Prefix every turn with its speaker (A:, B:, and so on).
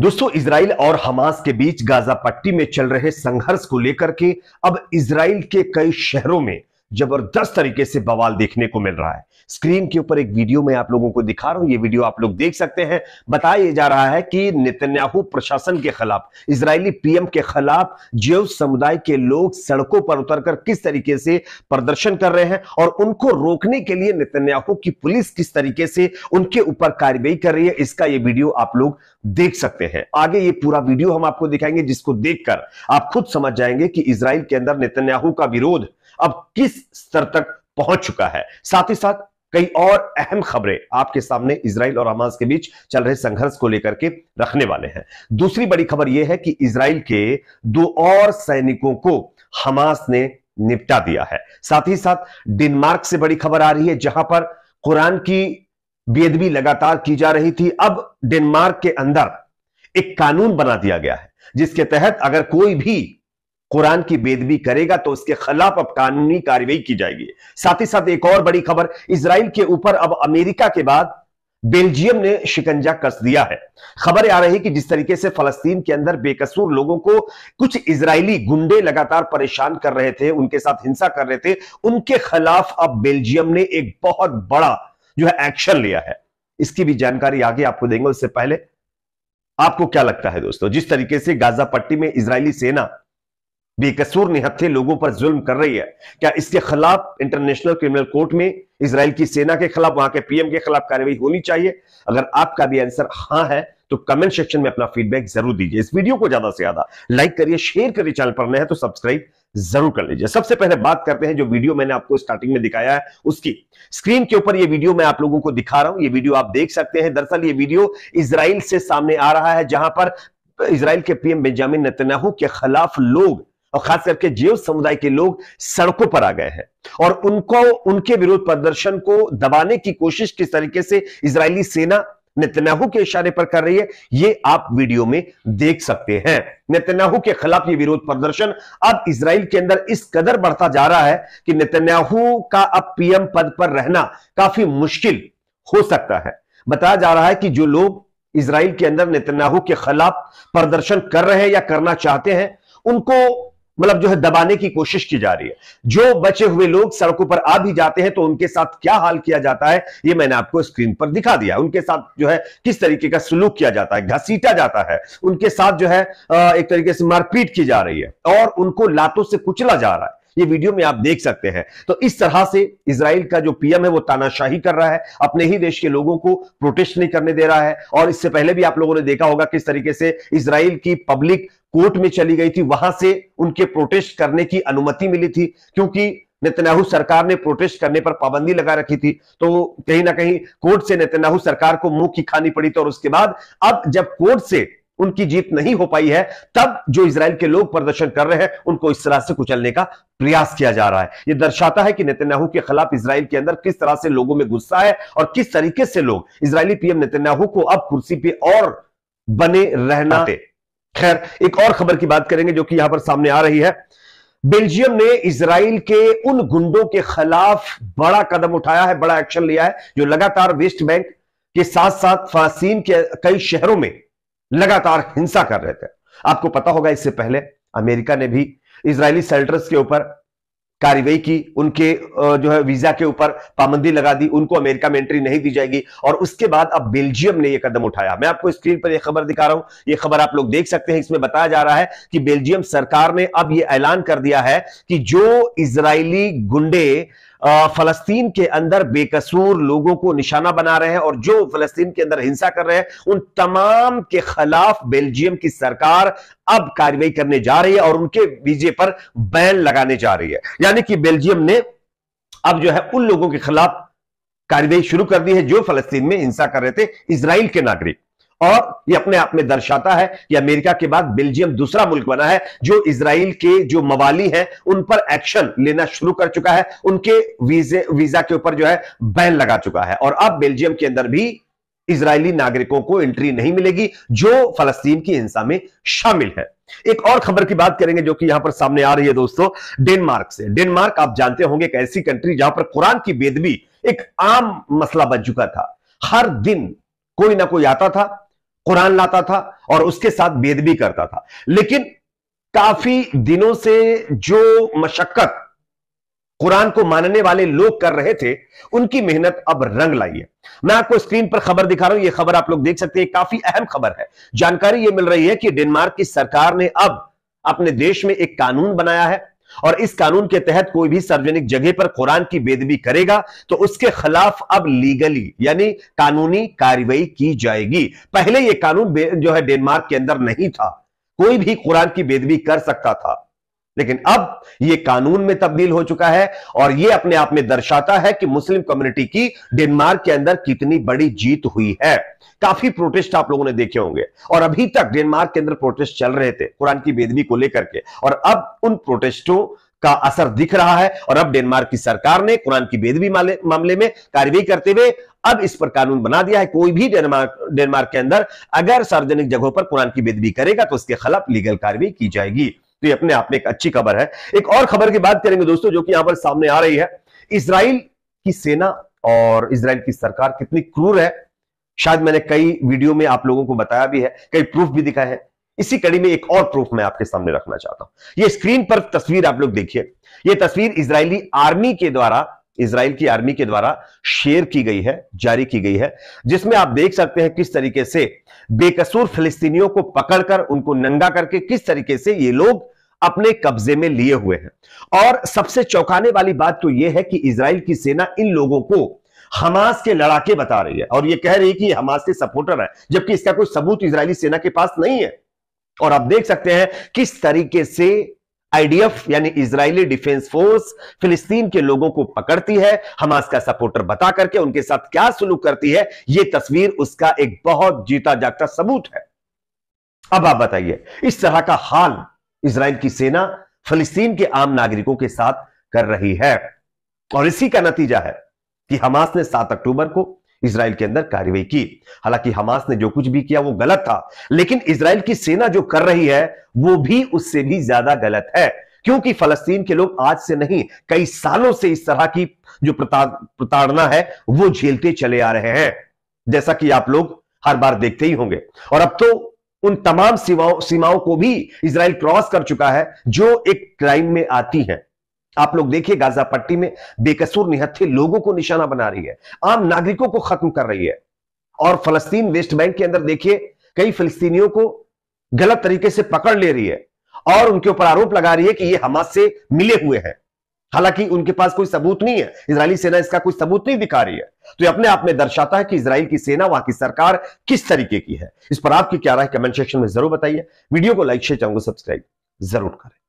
A: दोस्तों इसराइल और हमास के बीच गाजा पट्टी में चल रहे संघर्ष को लेकर के अब इसराइल के कई शहरों में जबरदस्त तरीके से बवाल देखने को मिल रहा है स्क्रीन के ऊपर एक वीडियो में आप लोगों को दिखा रहा हूं ये वीडियो आप लोग देख सकते हैं बताया जा रहा है कि नेतन्याहू प्रशासन के खिलाफ इसराइली पीएम के खिलाफ जैव समुदाय के लोग सड़कों पर उतरकर किस तरीके से प्रदर्शन कर रहे हैं और उनको रोकने के लिए नितन्याहू की पुलिस किस तरीके से उनके ऊपर कार्रवाई कर रही है इसका ये वीडियो आप लोग देख सकते हैं आगे ये पूरा वीडियो हम आपको दिखाएंगे जिसको देखकर आप खुद समझ जाएंगे कि इसराइल के अंदर नेतन्याहू का विरोध अब किस स्तर तक पहुंच चुका है साथ ही साथ कई और अहम खबरें आपके सामने इसराइल और हमास के बीच चल रहे संघर्ष को लेकर के रखने वाले हैं दूसरी बड़ी खबर यह है कि इसराइल के दो और सैनिकों को हमास ने निपटा दिया है साथ ही साथ डेनमार्क से बड़ी खबर आ रही है जहां पर कुरान की बेदबी लगातार की जा रही थी अब डेनमार्क के अंदर एक कानून बना दिया गया है जिसके तहत अगर कोई भी कुरान की बेदबी करेगा तो उसके खिलाफ अब कानूनी कार्रवाई की जाएगी साथ ही साथ एक और बड़ी खबर इसराइल के ऊपर अब अमेरिका के बाद बेल्जियम ने शिकंजा कस दिया है खबर आ रही है कि जिस तरीके से फलस्तीन के अंदर बेकसूर लोगों को कुछ इजरायली गुंडे लगातार परेशान कर रहे थे उनके साथ हिंसा कर रहे थे उनके खिलाफ अब बेल्जियम ने एक बहुत बड़ा जो है एक्शन लिया है इसकी भी जानकारी आगे आपको देंगे उससे पहले आपको क्या लगता है दोस्तों जिस तरीके से गाजा पट्टी में इसराइली सेना बेकसूर निहत्थे लोगों पर जुल्म कर रही है क्या इसके खिलाफ इंटरनेशनल क्रिमिनल कोर्ट में इसराइल की सेना के खिलाफ वहां के पीएम के खिलाफ कार्रवाई होनी चाहिए अगर आपका भी आंसर हां है तो कमेंट सेक्शन में अपना फीडबैक जरूर दीजिए इस वीडियो को ज्यादा से ज्यादा लाइक करिए शेयर करिए चैनल पर नए तो सब्सक्राइब जरूर कर लीजिए सबसे पहले बात करते हैं जो वीडियो मैंने आपको स्टार्टिंग में दिखाया है उसकी स्क्रीन के ऊपर ये वीडियो मैं आप लोगों को दिखा रहा हूं ये वीडियो आप देख सकते हैं दरअसल ये वीडियो इसराइल से सामने आ रहा है जहां पर इसराइल के पीएम बेंजामिन नेतन्याहू के खिलाफ लोग और खास करके जीव समुदाय के लोग सड़कों पर आ गए हैं और उनको उनके विरोध प्रदर्शन को दबाने की कोशिश किस तरीके से इजरायली सेना नेतन्याहू के इशारे पर कर रही है ये आप वीडियो में देख सकते हैं नेतन्याहू के खिलाफ ये विरोध प्रदर्शन अब इसराइल के अंदर इस कदर बढ़ता जा रहा है कि नेतन्याहू का अब पीएम पद पर रहना काफी मुश्किल हो सकता है बताया जा रहा है कि जो लोग इसराइल के अंदर नेतन्याहू के खिलाफ प्रदर्शन कर रहे हैं या करना चाहते हैं उनको मतलब जो है दबाने की कोशिश की जा रही है जो बचे हुए लोग सड़कों पर आ भी जाते हैं तो उनके साथ क्या हाल किया जाता है ये मैंने आपको स्क्रीन पर दिखा दिया उनके साथ जो है किस तरीके का सुलूक किया जाता है घसीटा जाता है उनके साथ जो है एक तरीके से मारपीट की जा रही है और उनको लातों से कुचला जा रहा है ये वीडियो में आप देख सकते हैं तो इस तरह से इसराइल का जो पीएम है वो तानाशाही कर रहा है अपने ही देश के लोगों को प्रोटेस्ट नहीं करने दे रहा है और इससे पहले भी आप लोगों ने देखा होगा किस तरीके से इसराइल की पब्लिक कोर्ट में चली गई थी वहां से उनके प्रोटेस्ट करने की अनुमति मिली थी क्योंकि नेतन्याहू सरकार ने प्रोटेस्ट करने पर पाबंदी लगा रखी थी तो कहीं ना कहीं कोर्ट से नेतन्याहू सरकार को मुंह की खानी पड़ी थी और उसके बाद अब जब कोर्ट से उनकी जीत नहीं हो पाई है तब जो इसराइल के लोग प्रदर्शन कर रहे हैं उनको इस तरह से कुचलने का प्रयास किया जा रहा है यह दर्शाता है कि नेतन्याहू के खिलाफ इसराइल के अंदर किस तरह से लोगों में गुस्सा है और किस तरीके से लोग इसराइली पीएम नेतन्याहू को अब कुर्सी पे और बने रहना खैर एक और खबर की बात करेंगे जो कि यहां पर सामने आ रही है बेल्जियम ने इसराइल के उन गुंडों के खिलाफ बड़ा कदम उठाया है बड़ा एक्शन लिया है जो लगातार वेस्ट बैंक के साथ साथ फासीन के कई शहरों में लगातार हिंसा कर रहे थे आपको पता होगा इससे पहले अमेरिका ने भी इसराइली सेल्टर्स के ऊपर कार्रवाई की उनके जो है वीजा के ऊपर पाबंदी लगा दी उनको अमेरिका में एंट्री नहीं दी जाएगी और उसके बाद अब बेल्जियम ने यह कदम उठाया मैं आपको स्क्रीन पर यह खबर दिखा रहा हूं यह खबर आप लोग देख सकते हैं इसमें बताया जा रहा है कि बेल्जियम सरकार ने अब यह ऐलान कर दिया है कि जो इसराइली गुंडे फलस्तीन के अंदर बेकसूर लोगों को निशाना बना रहे हैं और जो फलस्तीन के अंदर हिंसा कर रहे हैं उन तमाम के खिलाफ बेल्जियम की सरकार अब कार्रवाई करने जा रही है और उनके वीजे पर बैन लगाने जा रही है यानी कि बेल्जियम ने अब जो है उन लोगों के खिलाफ कार्रवाई शुरू कर दी है जो फलस्तीन में हिंसा कर रहे थे इसराइल के नागरिक और ये अपने आप में दर्शाता है कि अमेरिका के बाद बेल्जियम दूसरा मुल्क बना है जो इसराइल के जो मवाली हैं उन पर एक्शन लेना शुरू कर चुका है उनके वीजे वीजा के ऊपर जो है बैन लगा चुका है और अब बेल्जियम के अंदर भी इसराइली नागरिकों को एंट्री नहीं मिलेगी जो फलस्तीन की हिंसा में शामिल है एक और खबर की बात करेंगे जो कि यहां पर सामने आ रही है दोस्तों डेनमार्क से डेनमार्क आप जानते होंगे एक ऐसी कंट्री जहां पर कुरान की बेदबी एक आम मसला बन चुका था हर दिन कोई ना कोई आता था कुरान लाता था और उसके साथ वेद भी करता था लेकिन काफी दिनों से जो मशक्कत कुरान को मानने वाले लोग कर रहे थे उनकी मेहनत अब रंग लाई है मैं आपको स्क्रीन पर खबर दिखा रहा हूं यह खबर आप लोग देख सकते हैं काफी अहम खबर है जानकारी यह मिल रही है कि डेनमार्क की सरकार ने अब अपने देश में एक कानून बनाया है और इस कानून के तहत कोई भी सार्वजनिक जगह पर कुरान की बेदबी करेगा तो उसके खिलाफ अब लीगली यानी कानूनी कार्रवाई की जाएगी पहले यह कानून जो है डेनमार्क के अंदर नहीं था कोई भी कुरान की बेदबी कर सकता था लेकिन अब यह कानून में तब्दील हो चुका है और यह अपने आप में दर्शाता है कि मुस्लिम कम्युनिटी की डेनमार्क के अंदर कितनी बड़ी जीत हुई है काफी प्रोटेस्ट आप लोगों ने देखे होंगे और अभी तक डेनमार्क के अंदर प्रोटेस्ट चल रहे थे कुरान की बेदबी को लेकर के और अब उन प्रोटेस्टों का असर दिख रहा है और अब डेनमार्क की सरकार ने कुरान की बेदबी मामले में कार्यवाही करते हुए अब इस पर कानून बना दिया है कोई भी डेनमार्क डेनमार्क के अंदर अगर सार्वजनिक जगहों पर कुरान की बेदबी करेगा तो उसके खिलाफ लीगल कार्रवाई की जाएगी तो ये अपने आप में एक अच्छी खबर है एक और खबर की बात करेंगे दोस्तों जो कि यहां पर सामने आ रही है इसराइल की सेना और इसराइल की सरकार कितनी क्रूर है शायद मैंने कई वीडियो में आप लोगों को बताया भी है कई प्रूफ भी दिखाए हैं इसी कड़ी में एक और प्रूफ मैं आपके सामने रखना चाहता हूं ये स्क्रीन पर तस्वीर आप लोग देखिए ये तस्वीर इसराइली आर्मी के द्वारा इसराइल की आर्मी के द्वारा शेयर की गई है जारी की गई है जिसमें आप देख सकते हैं किस तरीके से बेकसूर फिलिस्तीनियों को पकड़कर उनको नंगा करके किस तरीके से ये लोग अपने कब्जे में लिए हुए हैं और सबसे चौंकाने वाली बात तो यह है कि इसराइल की सेना इन लोगों को हमास के लड़ाके बता रही है और यह कह रही है कि हमास के सपोर्टर है जबकि इसका कोई सबूत इसराइली सेना के पास नहीं है और आप देख सकते हैं किस तरीके से आईडीएफ यानी इजरायली डिफेंस फोर्स फिलिस्तीन के लोगों को पकड़ती है हमास का सपोर्टर बता करके उनके साथ क्या सुलूक करती है यह तस्वीर उसका एक बहुत जीता जागता सबूत है अब आप बताइए इस तरह का हाल इसराइल की सेना फलिस्तीन के आम नागरिकों के साथ कर रही है और इसी का नतीजा है कि हमास ने सात अक्टूबर को इसराइल के अंदर कार्रवाई की हालांकि हमास ने जो कुछ भी किया वो गलत था लेकिन इसराइल की सेना जो कर रही है वो भी उससे भी ज्यादा गलत है क्योंकि फलस्तीन के लोग आज से नहीं कई सालों से इस तरह की जो प्रताड़ना है वो झेलते चले आ रहे हैं जैसा कि आप लोग हर बार देखते ही होंगे और अब तो उन तमाम सीमाओं सीमाओं को भी इसराइल क्रॉस कर चुका है जो एक क्राइम में आती है आप लोग देखिए गाजा पट्टी में बेकसूर निहत्थे लोगों को निशाना बना रही है आम नागरिकों को खत्म कर रही है और फलस्तीन वेस्ट बैंक के अंदर देखिए कई फलस्तीनियों को गलत तरीके से पकड़ ले रही है और उनके ऊपर आरोप लगा रही है कि ये हमास से मिले हुए हैं हालांकि उनके पास कोई सबूत नहीं है इसराइली सेना इसका कोई सबूत नहीं दिखा रही है तो ये अपने आप में दर्शाता है कि इसराइल की सेना वहां की सरकार किस तरीके की है इस पर आपकी क्या राय कमेंट सेक्शन में जरूर बताइए वीडियो को लाइक शेयर चैनल को सब्सक्राइब जरूर करें